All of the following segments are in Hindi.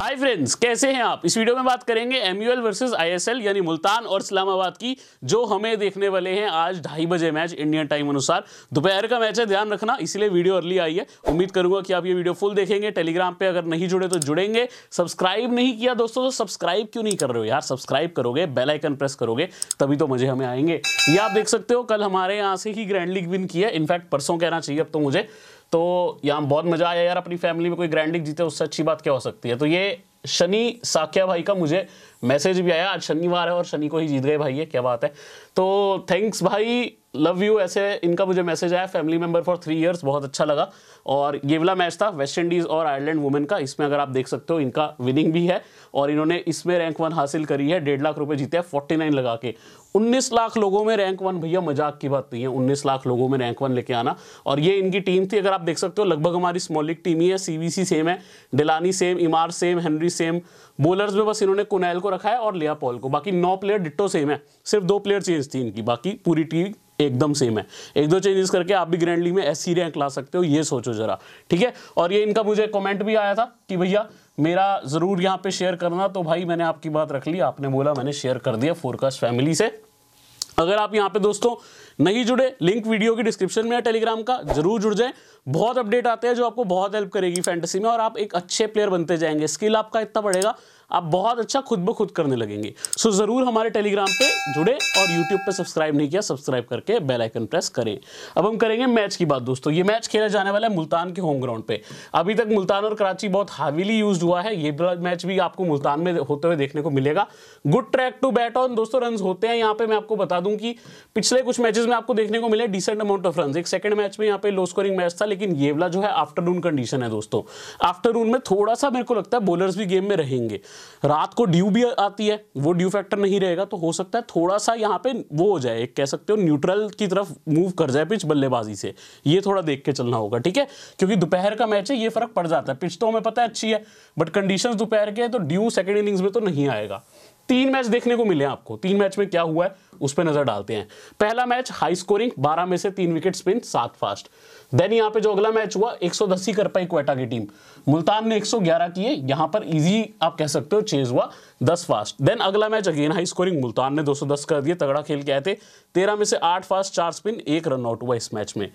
हाय फ्रेंड्स कैसे हैं आप इस वीडियो में बात करेंगे M U L versus I S L यानी मुल्तान और इस्लामाबाद की जो हमें देखने वाले हैं आज ढाई बजे मैच इंडियन टाइम अनुसार दोपहर का मैच है ध्यान रखना इसलिए वीडियो अर्ली आई है उम्मीद करूंगा कि आप ये वीडियो फुल देखेंगे टेलीग्राम पे अगर नहीं जुड़े तो जुड़ेंगे सब्सक्राइब नहीं किया दोस्तों तो सब्सक्राइब क्यों नहीं कर रहे हो यार सब्सक्राइब करोगे बेलाइकन प्रेस करोगे तभी तो मजे हमें आएंगे ये आप देख सकते हो कल हमारे यहाँ से ही ग्रैंड लीग विन किया इनफैक्ट परसों कहना चाहिए अब तो मुझे तो यहाँ बहुत मजा आया यार अपनी फैमिली में कोई ग्रैंड लीग जीते उससे अच्छी बात क्या हो सकती है तो ये शनि साख्या भाई का मुझे मैसेज भी आया आज शनिवार है और शनि को ही जीत गए भाई ये क्या बात है तो थैंक्स भाई लव यू ऐसे इनका मुझे मैसेज आया family member for three years बहुत अच्छा लगा और ये वाला मैच था वेस्ट इंडीज़ और आयरलैंड वुमेन का इसमें अगर आप देख सकते हो इनका विनिंग भी है और इन्होंने इसमें रैंक वन हासिल करी है डेढ़ लाख रुपए जीते हैं फोर्टी नाइन लगा के उन्नीस लाख लोगों में रैंक वन भैया मजाक की बात नहीं है उन्नीस लाख लोगों में रैंक वन लेके आना और ये इनकी टीम थी अगर आप देख सकते हो लगभग हमारी स्मॉलिक टीम ही है सी सेम है Delany same Eimear same Henry same bowlers में बस इन्होंने कुनैल को रखा है और लिया पॉल को बाकी नौ प्लेयर डिट्टो सेम है सिर्फ दो प्लेयर चेंज थी इनकी बाकी पूरी टीम एकदम सेम है एक दो चेंजेस करके आप भी ग्रैंड लीग में एस रैंक ला सकते हो ये सोचो जरा ठीक है और ये इनका मुझे कमेंट भी आया था कि भैया मेरा ज़रूर यहाँ पे शेयर करना तो भाई मैंने आपकी बात रख ली आपने बोला मैंने शेयर कर दिया फोरकास्ट फैमिली से अगर आप यहाँ पे दोस्तों नहीं जुड़े लिंक वीडियो की डिस्क्रिप्शन में है टेलीग्राम का जरूर जुड़ जाएं बहुत अपडेट आते हैं जो आपको बहुत हेल्प करेगी फैंटेसी में और आप एक अच्छे प्लेयर बनते जाएंगे स्किल आपका इतना बढ़ेगा आप बहुत अच्छा खुद ब खुद करने लगेंगे सो ज़रूर हमारे टेलीग्राम पे जुड़े और यूट्यूब पे सब्सक्राइब नहीं किया सब्सक्राइब करके बेल आइकन प्रेस करें अब हम करेंगे मैच की बात दोस्तों ये मैच खेला जाने वाला है मुल्तान के होम ग्राउंड पे अभी तक मुल्तान और कराची बहुत हावीली यूज हुआ है ये मैच भी आपको मुल्तान में होते हुए देखने को मिलेगा good track to bat on दोस्तों रन होते हैं यहाँ पे मैं आपको बता दूं कि पिछले कुछ मैचेस में आपको देखने को मिले डिसेंट अमाउंट ऑफ रन एक सेकंड मैच में यहाँ पे लो स्कोरिंग मैच था लेकिन ये वाला जो है आफ्टरनून कंडीशन है दोस्तों आफ्टरनून में थोड़ा सा मेरे को लगता है बोलर्स भी गेम में रहेंगे रात को ड्यू भी आती है वो ड्यू फैक्टर नहीं रहेगा तो हो सकता है थोड़ा सा यहाँ पे वो हो जाए कह सकते हो न्यूट्रल की तरफ मूव कर जाए पिच बल्लेबाजी से ये थोड़ा देख के चलना होगा ठीक है क्योंकि दोपहर का मैच है ये फर्क पड़ जाता है पिच तो हमें पता है अच्छी है बट कंडीशन दोपहर के हैं तो ड्यू सेकेंड इनिंग्स में तो नहीं आएगा तीन मैच देखने को मिले आपको तीन मैच में क्या हुआ है उस पर नजर डालते हैं पहला मैच हाई स्कोरिंग 12 में से तीन विकेट स्पिन सात फास्ट देन यहां पे जो अगला मैच हुआ 110 कर पाई क्वेटा की टीम मुल्तान ने 111 किए यहां पर इजी आप कह सकते हो चेज हुआ 10 फास्ट देन अगला match again high scoring Multan ने 210 कर दिए तगड़ा खेल के आए थे तेरह में से आठ फास्ट चार स्पिन एक रन आउट हुआ इस मैच में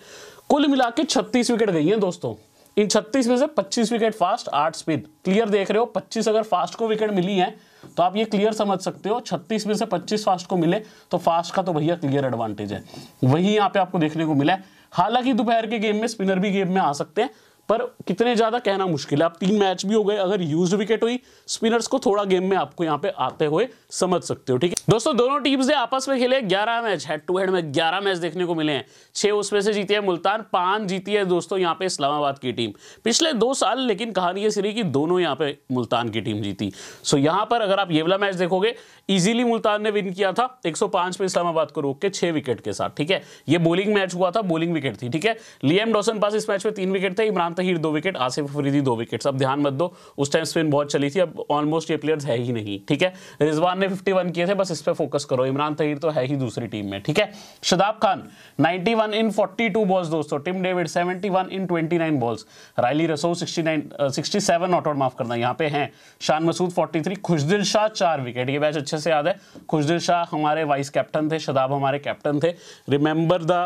कुल मिला के छत्तीस विकेट गई हैं दोस्तों इन 36 में से 25 विकेट फास्ट आठ स्पिन क्लियर देख रहे हो 25 अगर फास्ट को विकेट मिली है तो आप ये क्लियर समझ सकते हो 36 में से 25 फास्ट को मिले तो फास्ट का तो भैया क्लियर एडवांटेज है वही यहाँ पे आपको देखने को मिला है हालांकि दोपहर के गेम में स्पिनर भी गेम में आ सकते हैं पर कितने ज़्यादा कहना मुश्किल है आप तीन मैच भी हो गए अगर यूज विकेट हुई स्पिनर्स को थोड़ा गेम में आपको यहाँ पे आते हुए समझ सकते हो ठीक है दोस्तों दोनों टीम्स ने आपस में खेले 11 मैच हेड टू हेड में 11 मैच देखने को मिले हैं छह उसमें से जीती है मुल्तान पांच जीती है दोस्तों यहाँ पे इस्लामाबाद की टीम पिछले दो साल लेकिन कहानी ये सीरी की दोनों यहाँ पे मुल्तान की टीम जीती सो यहाँ पर अगर आप ये वाला मैच देखोगे इजिली मुल्तान ने विन किया था एक पे इस्लामाबाद को रोक के छह विकेट के साथ ठीक है ये बोलिंग मैच हुआ था बोलिंग विकेट थी ठीक है लियम डॉसन पास इस मैच में तीन विकेट थे इमरान शाम तहीर दो विकेट आसिफ अफरीदी दो विकेट्स अब ध्यान मत दो उस टाइम स्पिन बहुत चली थी अब ऑलमोस्ट ये प्लेयर्स है ही नहीं ठीक है रिजवान ने 51 किए थे बस इस पर फोकस करो इमरान तहीर तो है ही दूसरी टीम में ठीक है शदाब खान 91 इन 42 बॉल्स दोस्तों Tim David 71 in 29 balls Rilee Rossouw sixty 67 not out माफ करना यहाँ पे हैं शान मसूद फोर्टी थ्री खुशदिल शाह चार विकेट ये बैच अच्छे से याद है खुशदिल शाह हमारे वाइस कैप्टन थे शदाब हमारे कैप्टन थे रिमेंबर द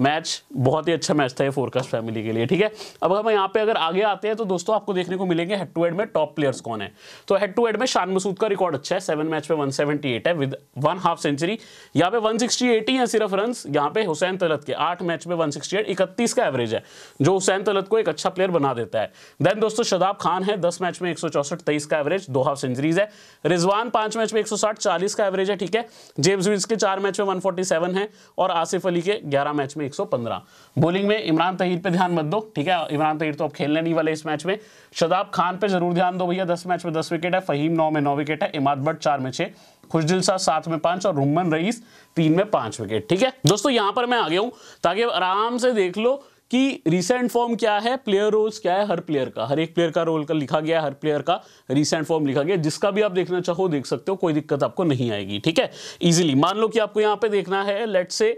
मैच बहुत ही अच्छा मैच था ये फोरकास्ट फैमिली के लिए ठीक है अब हम यहाँ पे अगर आगे आते हैं तो दोस्तों आपको देखने को मिलेंगे हेड टू हेड में टॉप प्लेयर्स कौन है तो हेड टू हेड में शान मसूद का रिकॉर्ड अच्छा है सेवन मैच में 178 है विद वन हाफ सेंचुरी यहाँ पे 168 सिक्सटी एट ही है सिर्फ रन यहाँ पे हुसैन तलत के आठ मैच में वन सिक्सटी इकतीस का एवरेज है जो हुसैन तलत को एक अच्छा प्लेयर बना देता है देन दोस्तों शदाब खान है दस मैच में एक सौ का एवरेज दो हाफ सेंचुरीज है रिजवान पांच मैच में एक सौ का एवरेज है ठीक है जेम्स विंस के चार मैच में वन है और आसिफ अली के ग्यारह मैच में में 115 बॉलिंग में इमरान तहीर पे ध्यान मत दो ठीक है इमरान तहीर तो अब खेलने नहीं वाले इस मैच में शदाब खान पे जरूर ध्यान दो भैया दस मैच में दस विकेट है फहीम नौ में नौ विकेट है इमाद भट्ट चार में छः खुशदिल शाह सात में पांच और रुमन रईस तीन में पांच विकेट ठीक है दोस्तों यहां पर मैं आ गया हूं ताकि आराम से देख लो कि रिसेंट फॉर्म क्या है प्लेयर रोल्स क्या है हर प्लेयर का हर एक प्लेयर का रोल का लिखा गया है हर प्लेयर का रिसेंट फॉर्म लिखा गया जिसका भी आप देखना चाहो देख सकते हो कोई दिक्कत आपको नहीं आएगी ठीक है इजीली मान लो कि आपको यहां पे देखना है लेट से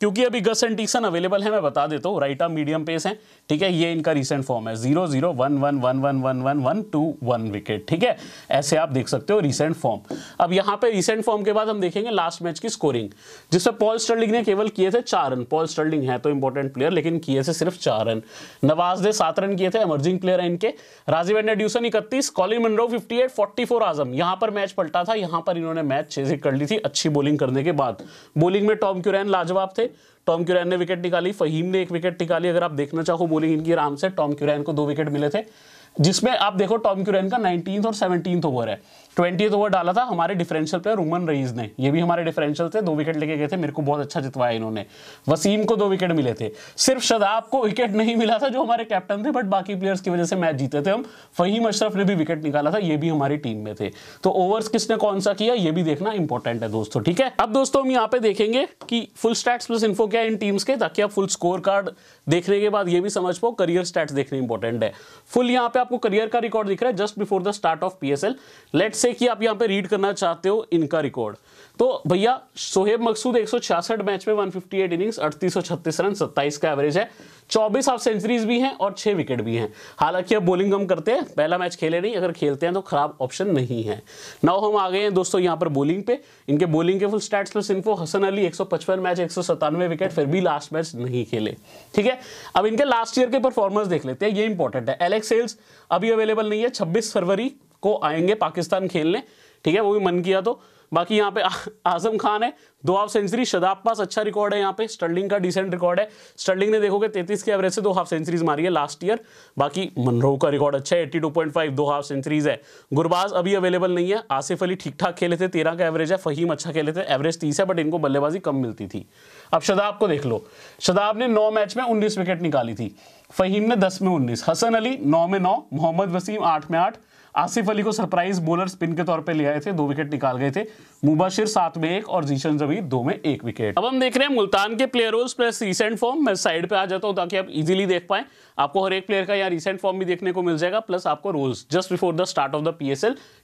क्योंकि अभी गस एंड टीसन अवेलेबल है मैं बता देता हूँ राइट आर्म मीडियम पेस है ठीक है ये इनका रिसेंट फॉर्म है zero zero one one one one one one one two one wicket ठीक है ऐसे आप देख सकते हो रिसेंट फॉर्म अब यहाँ पे रिसेंट फॉर्म के बाद हम देखेंगे लास्ट मैच की स्कोरिंग जिसमें पॉल स्टर्लिंग ने केवल किए थे चार रन पॉल स्टर्लिंग है तो इंपॉर्टेंट प्लेयर लेकिन किए थे सिर्फ चार रन नवाज ने सात रन किए थे एमर्जिंग प्लेयर है इनके राजीव एंड ड्यूसन इकतीस Colin Munro fifty eight forty four Azam यहाँ पर मैच पलटा था यहाँ पर इन्होंने मैच से कर ली थी अच्छी बॉलिंग करने के बाद बॉलिंग में टॉम क्यूरैन लाजवाब थे टॉम क्यूरैन ने विकेट निकाली फहीम ने एक विकेट निकाली अगर आप देखना चाहो बोलिंग इनकी आराम से टॉम क्यूरैन को दो विकेट मिले थे जिसमें आप देखो टॉम क्यूरैन का नाइनटीन और सेवनटीन ओवर है ट्वेंटी ओवर डाला था हमारे डिफरेंशियल पे रोमन रईज ने ये भी हमारे डिफरेंशियल थे दो विकेट लेके गए थे मेरे को बहुत अच्छा जितवाया इन्होंने वसीम को दो विकेट मिले थे सिर्फ शदाब को विकेट नहीं मिला था जो हमारे कैप्टन थे बट बाकी प्लेयर्स की वजह से मैच जीते थे हम फहीम अशरफ ने भी विकेट निकाला था ये भी हमारी टीम में थे तो ओवर्स किसने कौन सा किया ये भी देखना इंपॉर्टेंट है दोस्तों ठीक है अब दोस्तों हम यहाँ पे देखेंगे कि फुल स्टैट्स प्लस इन्फो क्या इन टीम्स के ताकि आप फुल स्कोर कार्ड देखने के बाद ये भी समझ पाओ करियर स्टैट्स देखने इंपॉर्टेंट है फुल यहाँ पे आपको करियर का रिकॉर्ड दिख रहा है just before the start of L let's say कि आप यहां पे रीड करना चाहते हो इनका रिकॉर्ड तो भैया सोहेब मकसूद 166 मैच में 158 इनिंग्स अड़तीस रन 27 का एवरेज है 24 हाफ सेंचुरीज भी हैं और 6 विकेट भी हैं हालांकि अब बॉलिंग कम करते हैं पहला मैच खेले नहीं अगर खेलते हैं तो खराब ऑप्शन नहीं है नाउ हम आ गए हैं दोस्तों यहां पर बॉलिंग पे इनके बॉलिंग के full stats plus info Hasan Ali एक मैच एक विकेट फिर भी लास्ट मैच नहीं खेले ठीक है अब इनके लास्ट ईयर के परफॉर्मेंस देख लेते हैं ये इंपॉर्टेंट है एलेक्स सेल्स अभी अवेलेबल नहीं है छब्बीस फरवरी को आएंगे पाकिस्तान खेलने ठीक है वो भी मन किया तो बाकी यहाँ पे आजम खान है दो हाफ सेंचुरी शदाब पास अच्छा रिकॉर्ड है यहाँ पे स्टर्लिंग का डिसेंट रिकॉर्ड है स्टर्लिंग ने देखोगे 33 के एवरेज से दो हाफ सेंचुरीज मारी है लास्ट ईयर बाकी मनरो का रिकॉर्ड अच्छा है 82.5 दो हाफ सेंचुरीज है गुरबाज अभी अवेलेबल नहीं है आसिफ अली ठीक ठाक खेले थे तेरह का एवरेज है फहीम अच्छा खेले थे एवरेज तीस है बट इनको बल्लेबाजी कम मिलती थी अब शदाब को देख लो शदाब ने नौ मैच में उन्नीस विकेट निकाली थी फहीम ने दस में उन्नीस हसन अली नौ में नौ मोहम्मद वसीम आठ में आठ आसिफ अली को सरप्राइज बोलर स्पिन के तौर पे ले आए थे दो विकेट निकाल गए थे मुबाशिर सात में एक और जीशन जबीर दो में एक विकेट अब हम देख रहे हैं मुल्तान के प्लेयरों प्लस रिसेंट फॉर्म मैं साइड पे आ जाता हूँ ताकि आप इजीली देख पाए आपको हर एक प्लेयर का यहाँ रिसेंट फॉर्म भी देखने को मिल जाएगा प्लस आपको roles just before the start of the P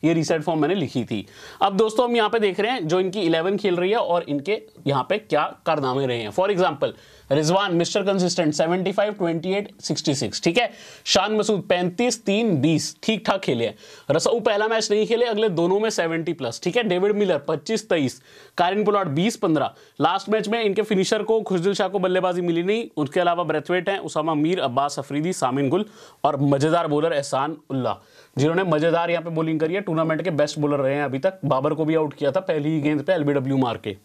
ये रिसेंट फॉर्म मैंने लिखी थी अब दोस्तों हम यहाँ पे देख रहे हैं जो इनकी इलेवन खेल रही है और इनके यहाँ पे क्या कारनामे रहे हैं for example Rizwan mister consistent 75, 28, 66 ठीक है शान मसूद 35, 3, 20 ठीक ठाक खेले हैं रसऊ पहला मैच नहीं खेले अगले दोनों में 70 प्लस ठीक है David Miller 25, 23 Kieron Pollard 20, 15 last match में इनके फिनिशर को खुशदिल शाह को बल्लेबाजी मिली नहीं उसके अलावा ब्रेथवेट है उसामा मीर अब्बास अफरीदी सामिन गुल और मज़ेदार बोलर एहसान उल्ला जिन्होंने मज़ेदार यहाँ पे बोलिंग करी है टूर्नामेंट के बेस्ट बोलर रहे हैं अभी तक बाबर को भी आउट किया था पहली ही गेंद पे एलबीडब्ल्यू मार के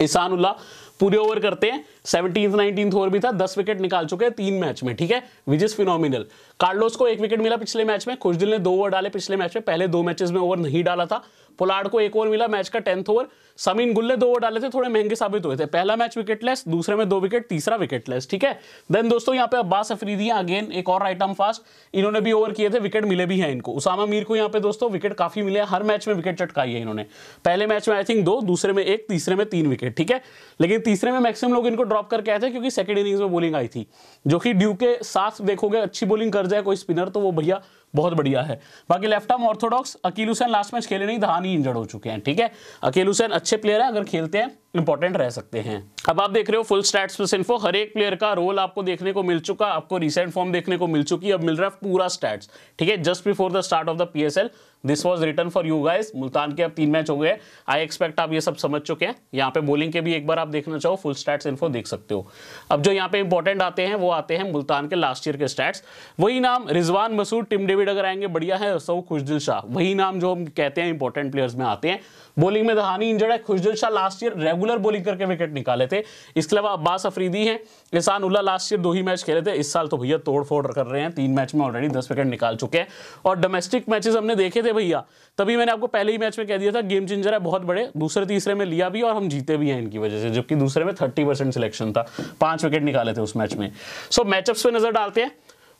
इसानुल्ला पूरे ओवर करते हैं सेवनटीन नाइनटीन ओवर भी था दस विकेट निकाल चुके हैं तीन मैच में ठीक है विच इज फिनोमिनल कार्लोस को एक विकेट मिला पिछले मैच में खुशदिल ने दो ओवर डाले पिछले मैच में पहले दो मैचेस में ओवर नहीं डाला था पोलार्ड को एक ओवर मिला मैच का टेंथ ओवर समीन गुल ने दो ओवर डाले थे थोड़े महंगे साबित हुए थे पहला मैच विकेटलेस दूसरे में दो विकेट तीसरा विकेटलेस ठीक है देन दोस्तों यहाँ पे अब्बास अफरीदी अगेन एक और आइटम फास्ट इन्होंने भी ओवर किए थे विकेट मिले भी हैं इनको उसामा मीर को यहाँ पे दोस्तों विकेट काफी मिले हर मैच में विकेट चटकाई है इन्होंने पहले मैच में आई थिंक दो दूसरे में एक तीसरे में तीन विकेट ठीक है लेकिन तीसरे में मैक्सिमम लोग इनको ड्रॉप करके आए थे क्योंकि सेकंड इनिंग्स में बोलिंग आई थी जो कि ड्यू के साथ देखोगे अच्छी बोलिंग कर जाए कोई स्पिनर तो वो भैया बहुत बढ़िया है बाकी left arm orthodox Akeal Hosein last match खेले नहीं धानी इंजर्ड हो चुके हैं ठीक है अकील हुसैन अच्छे प्लेयर है अगर खेलते हैं इंपॉर्टेंट रह सकते हैं अब आप देख रहे हो फुल स्टैट्स प्लस इन्फो हर एक प्लेयर का रोल आपको देखने को मिल चुका आपको रिसेंट फॉर्म देखने को मिल चुकी अब मिल रहा है पूरा स्टैट्स ठीक है just before the start of the PSL this was written for you guys Multan के अब तीन मैच हो गए आई एक्सपेक्ट आप ये सब समझ चुके हैं यहाँ पे बोलिंग के भी एक बार आप देखना चाहो फुल स्टैट्स इन्फो देख सकते हो अब जो यहाँ पे इंपॉर्टेंट आते हैं वो आते हैं मुल्तान के लास्ट ईयर के स्टैट्स वही नाम रिजवान मसूद टिम डेविड अगर आएंगे बढ़िया है सऊ खुशदिल शाह वही नाम जो हम कहते हैं इंपॉर्टेंट प्लेयर्स में आते हैं बॉलिंग में दहानी इंजर्ड है Khushdil Shah last year regular bowling करके विकेट निकाले थे इसके अलावा अब्बास अफरीदी हैं ईसान उल्ला लास्ट ईयर दो ही मैच खेले थे इस साल तो भैया तोड़ फोड़ कर रहे हैं तीन मैच में ऑलरेडी दस विकेट निकाल चुके हैं और डोमेस्टिक मैचेस हमने देखे थे भैया तभी मैंने आपको पहले ही मैच में कह दिया था गेम चेंजर है बहुत बड़े दूसरे तीसरे में लिया भी और हम जीते भी हैं इनकी वजह से जबकि दूसरे में थर्टी सिलेक्शन था पांच विकेट निकाले थे उस मैच में सो मैचअप्स पर नजर डालते हैं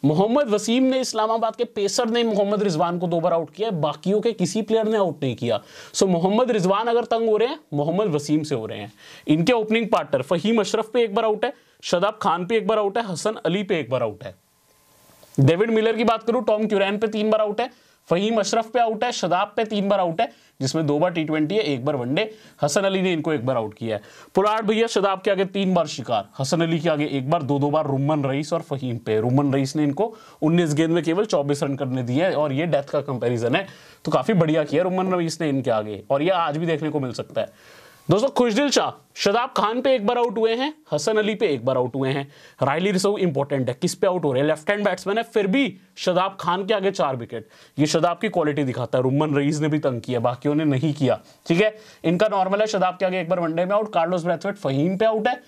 मोहम्मद वसीम ने इस्लामाबाद के पेसर ने मोहम्मद रिजवान को दो बार आउट किया है बाकियों के किसी प्लेयर ने आउट नहीं किया सो मोहम्मद रिजवान अगर तंग हो रहे हैं मोहम्मद वसीम से हो रहे हैं इनके ओपनिंग पार्टनर फहीम अशरफ पे एक बार आउट है शदाब खान पे एक बार आउट है हसन अली पे एक बार आउट है डेविड मिलर की बात करूं टॉम क्यूरैन पे तीन बार आउट है फहीम अशरफ पे आउट है शदाब पे तीन बार आउट है जिसमें दो बार टी ट्वेंटी है एक बार वनडे हसन अली ने इनको एक बार आउट किया है पुराड भैया शदाब के आगे तीन बार शिकार हसन अली के आगे एक बार दो दो बार रुमन रईस और फहीम पे रुमन रईस ने इनको 19 गेंद में केवल 24 रन करने दिए हैं और ये डेथ का कंपेरिजन है तो काफी बढ़िया किया रुमन रईस ने इनके आगे और यह आज भी देखने को मिल सकता है दोस्तों खुशदिल शाह शदाब खान पे एक बार आउट हुए हैं हसन अली पे एक बार आउट हुए हैं रायली रिसव इंपॉर्टेंट है किस पे आउट हो रहे हैं लेफ्ट हैंड बैट्समैन है फिर भी शदाब खान के आगे चार विकेट ये शदाब की क्वालिटी दिखाता है रुमन रईस ने भी तंग किया बाकियों ने नहीं किया ठीक है इनका नॉर्मल है शदाब के आगे एक बार वनडे में आउट कार्लोस ब्रैथवेट फहीम पे आउट है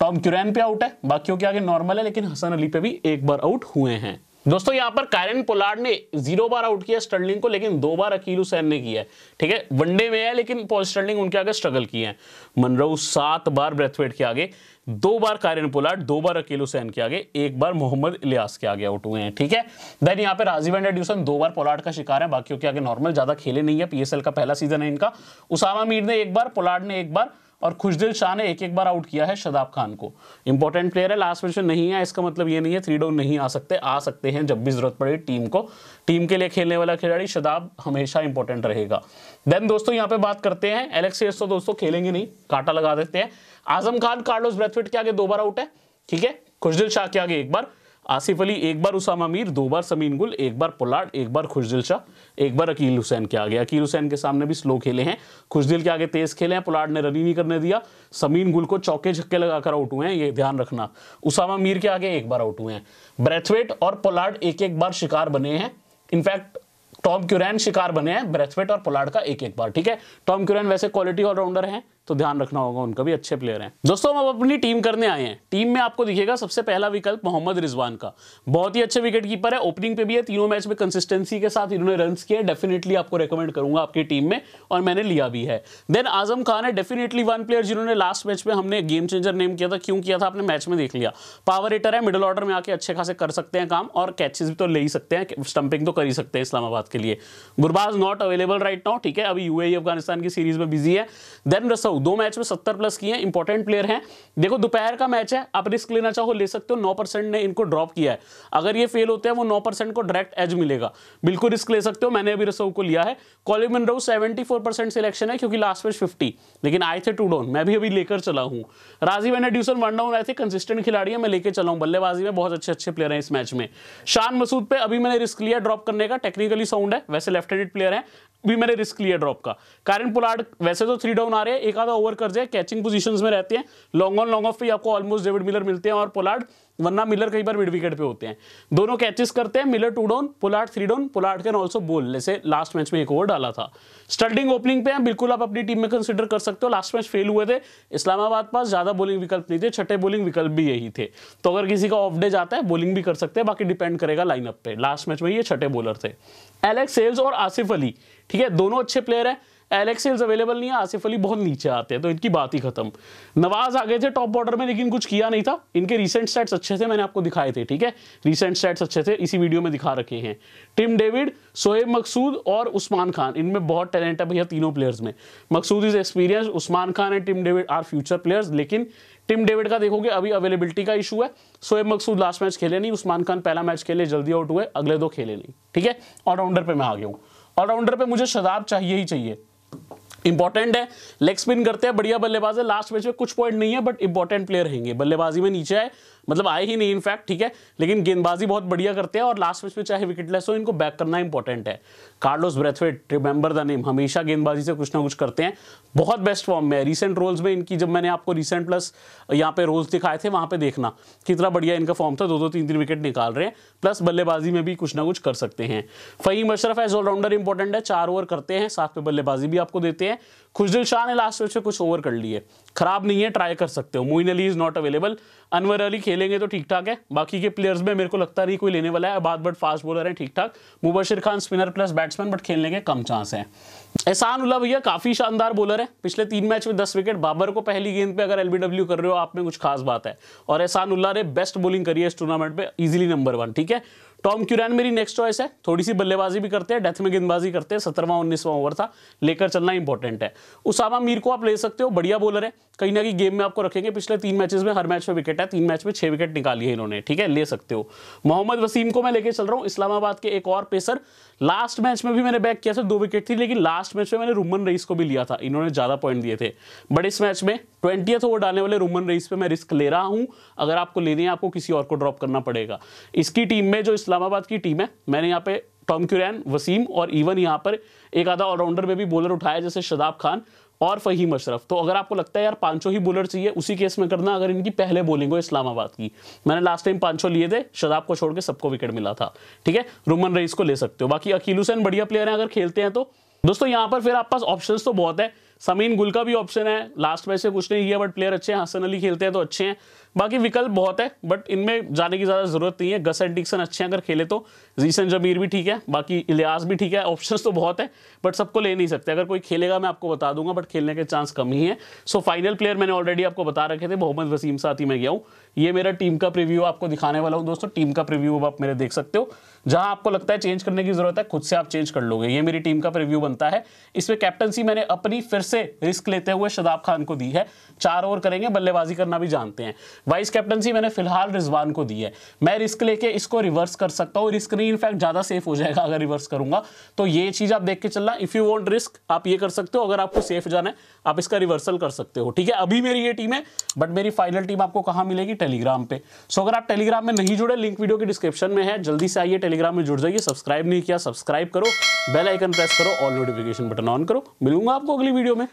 टॉम क्यूरैन पे आउट है बाकियों के आगे नॉर्मल है लेकिन हसन अली पे भी एक बार आउट हुए हैं दोस्तों यहां पर कायरन पोलार्ड ने जीरो बार आउट किया स्टर्लिंग को लेकिन दो बार अकील हुसैन ने किया है ठीक है वनडे में है लेकिन पॉल स्टर्लिंग उनके आगे स्ट्रगल किए हैं मनरऊ सात बार ब्रेथवेट के आगे दो बार कायरन पोलार्ड दो बार अकील हुसैन के आगे एक बार मोहम्मद इलियास के आगे आउट हुए हैं ठीक है देन यहाँ पर राजीव एंड एड्यूसन दो बार पोलार्ड का शिकार है बाकी के आगे नॉर्मल ज्यादा खेले नहीं है पीएसएल का पहला सीजन है इनका उसामा मीर ने एक बार पोलार्ड ने एक बार और खुशदिल शाह ने एक एक बार आउट किया है शदाब खान को इंपॉर्टेंट प्लेयर है लास्ट पोजिशन नहीं है इसका मतलब ये नहीं है थ्री डाउन नहीं आ सकते आ सकते हैं जब भी जरूरत पड़े टीम को टीम के लिए खेलने वाला खिलाड़ी शदाब हमेशा इंपॉर्टेंट रहेगा देन दोस्तों यहाँ पे बात करते हैं एलेक्सियस तो दोस्तों खेलेंगे नहीं काटा लगा देते हैं आजम खान कार्लोस ब्रेथविट के आगे दो बार आउट है ठीक है खुशदिल शाह के आगे एक बार आसिफ अली एक बार उसामा मीर दो बार समीन गुल एक बार पोलार्ड एक बार खुशदिल शाह एक बार अकील हुसैन के आगे अकील हुसैन के सामने भी स्लो खेले हैं खुशदिल के आगे तेज खेले हैं पोलार्ड ने रनिंग नहीं करने दिया समीन गुल को चौके झक्के लगाकर आउट हुए हैं ये ध्यान रखना उसामा मीर के आगे एक बार आउट हुए हैं ब्रेथवेट और पोलार्ड एक एक बार शिकार बने हैं इनफैक्ट टॉम क्यूरैन शिकार बने हैं ब्रेथवेट और पोलार्ड का एक एक बार ठीक है टॉम क्यूरैन वैसे क्वालिटी ऑलराउंडर हैं तो ध्यान रखना होगा उनका भी अच्छे प्लेयर हैं दोस्तों हम अब अपनी टीम करने आए हैं टीम में आपको दिखेगा सबसे पहला विकल्प मोहम्मद रिजवान का बहुत ही अच्छे विकेट कीपर है ओपनिंग पे भी है तीनों मैच में कंसिस्टेंसी के साथ इन्होंने रन किए डेफिनेटली आपको रिकमेंड करूंगा आपकी टीम में और मैंने लिया भी है देन आजम खान है डेफिनेटली वन प्लेयर जिन्होंने लास्ट मैच में हमने गेम चेंजर नेम किया था क्यों किया था आपने मैच में देख लिया पावर हिटर है मिडल ऑर्डर में आके अच्छे खासे कर सकते हैं काम और कैचेज भी तो ले ही सकते हैं स्टंपिंग तो कर ही सकते हैं इस्लामाबाद के लिए Gurbaz not available right now ठीक है अभी यूएई अफगानिस्तान e की सीरीज में बिजी है देन रसौ दो मैच में सत्तर प्लस किए हैं इंपॉर्टेंट प्लेयर हैं देखो दोपहर का मैच है आप रिस्क लेना चाहो ले सकते हो नौ परसेंट ने इनको ड्रॉप किया है अगर ये फेल होते हैं वो नौ परसेंट को डायरेक्ट एज मिलेगा बिल्कुल रिस्क ले सकते हो मैंने अभी रसोव को लिया है कॉलिन मनरो सेवेंटी सिलेक्शन है क्योंकि लास्ट मैच फिफ्टी लेकिन आए थे टू डाउन मैं भी अभी लेकर चला हूँ राजीव एन एड्यूसन वन डाउन आए थे कंसिस्टेंट खिलाड़ी है मैं लेकर चला हूँ बल्लेबाजी में बहुत अच्छे अच्छे प्लेयर हैं इस मैच में शान मसूद पर अभी मैंने रिस्क लिया ड्रॉप करने का टेक्निकली साउंड है वैसे लेफ्ट हैंडेड प्लेयर है भी मैंने रिस्क लिया ड्रॉप का कारण पुलाड वैसे तो थ्री डाउन आ रहे हैं एक आधा ओवर कर जाए कैचिंग पोजीशंस में रहते हैं लॉन्ग ऑन लॉन्ग ऑफ भी आपको ऑलमोस्ट डेविड मिलर मिलते हैं और पुलाड वरना मिलर कई बार मिड विकेट पे होते हैं दोनों कैचेस करते हैं मिलर टू डाउन पुलाट थ्री डाउन पुलाट कैन ऑल्सो बोल जैसे लास्ट मैच में एक ओवर डाला था स्टर्लिंग ओपनिंग पे हैं बिल्कुल आप अपनी टीम में कंसिडर कर सकते हो लास्ट मैच फेल हुए थे इस्लामाबाद पास ज़्यादा बोलिंग विकल्प नहीं थे छठे बोलिंग विकल्प भी यही थे तो अगर किसी का ऑफ डे जाता है बोलिंग भी कर सकते हैं बाकी डिपेंड करेगा लाइनअप पे लास्ट मैच में ये छठे बोलर थे एलेक्स सेल्स और आसिफ अली ठीक है दोनों अच्छे प्लेयर हैं एलेक्स हिल्स अवेलेबल नहीं है आसिफ अली बहुत नीचे आते हैं तो इनकी बात ही खत्म नवाज आ गए थे टॉप ऑर्डर में लेकिन कुछ किया नहीं था इनके रिसेंट सेट्स अच्छे थे मैंने आपको दिखाए थे ठीक है रिसेंट सेट्स अच्छे थे इसी वीडियो में दिखा रखे हैं टिम डेविड सोएब मकसूद और उस्मान खान इनमें बहुत टैलेंट है भैया तीनों प्लेयर्स में Maqsood is experience Usman Khan and Tim David are future players लेकिन टिम डेविड का देखोगे अभी अवेलेबिलिटी का इशू है सोएब मकसूद लास्ट मैच खेले नहीं उस्मान खान पहला मैच खेले जल्दी आउट हुए अगले दो खेले नहीं ठीक है ऑलराउंडर पर मैं आ गया हूँ ऑलराउंडर पे मुझे शदाब चाहिए ही चाहिए इंपॉर्टेंट है लेग स्पिन करते हैं बढ़िया बल्लेबाज है लास्ट मैच में कुछ पॉइंट नहीं है बट इंपॉर्टेंट प्लेयर रहेंगे बल्लेबाजी में नीचे है मतलब आए ही नहीं इनफैक्ट ठीक है लेकिन गेंदबाजी बहुत बढ़िया करते हैं और लास्ट मैच में चाहे विकेट लेस हो इनको बैक करना इंपॉर्टेंट है Carlos Brathwaite remember the name हमेशा गेंदबाजी से कुछ ना कुछ करते हैं बहुत बेस्ट फॉर्म में है रिसेंट रोल्स में इनकी जब मैंने आपको रिसेंट प्लस यहाँ पे रोल्स दिखाए थे वहाँ पे देखना कितना बढ़िया इनका फॉर्म था दो दो तीन तीन विकेट निकाल रहे हैं प्लस बल्लेबाजी में भी कुछ ना कुछ कर सकते हैं Faheem Ashraf as allrounder important है चार ओवर करते हैं साथ में बल्लेबाजी भी आपको देते हैं खुशदिल शाह ने लास्ट मैच में कुछ ओवर कर लिए खराब नहीं है ट्राई कर सकते हो Moeen Ali is not available Anwar Ali खेलेंगे तो ठीक ठाक है बाकी के प्लेयर्स में मेरे को लगता नहीं कोई लेने वाला है बात बट फास्ट बॉलर है ठीक ठाक Mubasir Khan spinner plus batsman but खेलने के कम चांस है एहसान उल्ला भैया काफी शानदार बॉलर है पिछले तीन मैच में दस विकेट बाबर को पहली गेंद पे अगर एलबीडब्ल्यू कर रहे हो आप में कुछ खास बात है और एहसान उल्ला ने बेस्ट बॉलिंग करी है इस टूर्नामेंट में इजिली नंबर वन ठीक है टॉम क्यूरैन मेरी नेक्स्ट चॉइस है थोड़ी सी बल्लेबाजी भी करते हैं डेथ में गेंदबाजी करते हैं सत्रवा उन्नीसवां ओवर था लेकर चलना इंपॉर्टेंट है उसामा मीर को आप ले सकते हो बढ़िया बॉलर है कहीं ना कहीं गेम में आपको रखेंगे पिछले तीन मैचेस में हर मैच में विकेट है तीन मैच में छह विकेट निकाली है इन्होंने ठीक है ले सकते हो मोहम्मद वसीम को मैं लेके चल रहा हूँ इस्लामाबाद के एक और पेसर लास्ट मैच में भी मैंने बैक किया था दो विकेट थी लेकिन लास्ट मैच में मैंने रुमन रईस को भी लिया था इन्होंने ज़्यादा पॉइंट दिए थे बट इस मैच में ट्वेंटियथ ओवर डालने वाले रुमन रईस पर मैं रिस्क ले रहा हूँ अगर आपको लेने आपको किसी और को ड्रॉप करना पड़ेगा इसकी टीम में जो इस्लामाबाद की टीम है मैंने यहाँ पे टॉम क्यूरैन वसीम और इवन यहाँ पर एक आधा ऑलराउंडर में भी बॉलर उठाया जैसे शदाब खान और फहीम अशरफ तो अगर आपको लगता है यार पांचों ही बॉलर चाहिए उसी केस में करना अगर इनकी पहले बॉलिंग हो इस्लामाबाद की मैंने लास्ट टाइम पांचों लिए थे शदाब को छोड़ के सबको विकेट मिला था ठीक है रोमन रईस को ले सकते हो बाकी अकील हुसैन बढ़िया प्लेयर है अगर खेलते हैं तो दोस्तों यहाँ पर फिर आप पास ऑप्शन तो बहुत है समीन गुल का भी ऑप्शन है लास्ट में से कुछ नहीं किया बट प्लेयर अच्छे हैं हसन अली खेलते हैं तो अच्छे हैं बाकी विकल्प बहुत है बट इनमें जाने की ज़्यादा जरूरत नहीं है गस डिक्सन अच्छे हैं अगर खेले तो जीसन जमीर भी ठीक है बाकी इलियास भी ठीक है ऑप्शन तो बहुत है बट सबको ले नहीं सकते अगर कोई खेलेगा मैं आपको बता दूंगा बट खेलने के चांस कम ही है सो फाइनल प्लेयर मैंने ऑलरेडी आपको बता रखे थे मोहम्मद वसीम साथ ही मैं गया हूँ ये मेरा टीम का प्रिव्यू आपको दिखाने वाला हूँ दोस्तों टीम का प्रिव्यू आप मेरे देख सकते हो जहां आपको लगता है चेंज करने की जरूरत है खुद से आप चेंज कर लोगे ये मेरी टीम का प्रिव्यू बनता है इसमें कैप्टनसी मैंने अपनी फिर से रिस्क लेते हुए शदाब खान को दी है चार ओवर करेंगे बल्लेबाजी करना भी जानते हैं वाइस कैप्टनसी मैंने फिलहाल रिजवान को दी है मैं रिस्क लेके इसको रिवर्स कर सकता हूँ रिस्क नहीं इनफैक्ट ज़्यादा सेफ हो जाएगा अगर रिवर्स करूंगा तो ये चीज़ आप देख के चलना इफ़ यू वॉन्ट रिस्क आप ये कर सकते हो अगर आपको सेफ जाना है आप इसका रिवर्सल कर सकते हो ठीक है अभी मेरी ये टीम है बट मेरी फाइनल टीम आपको कहाँ मिलेगी टेलीग्राम पे सो अगर आप टेलीग्राम में नहीं जुड़े लिंक वीडियो की डिस्क्रिप्शन में है जल्दी से आइए टेलीग्राम में जुड़ जाइए सब्सक्राइब नहीं किया सब्सक्राइब करो बेल आइकन प्रेस करो ऑल नोटिफिकेशन बटन ऑन करो मिलूंगा आपको अगली वीडियो में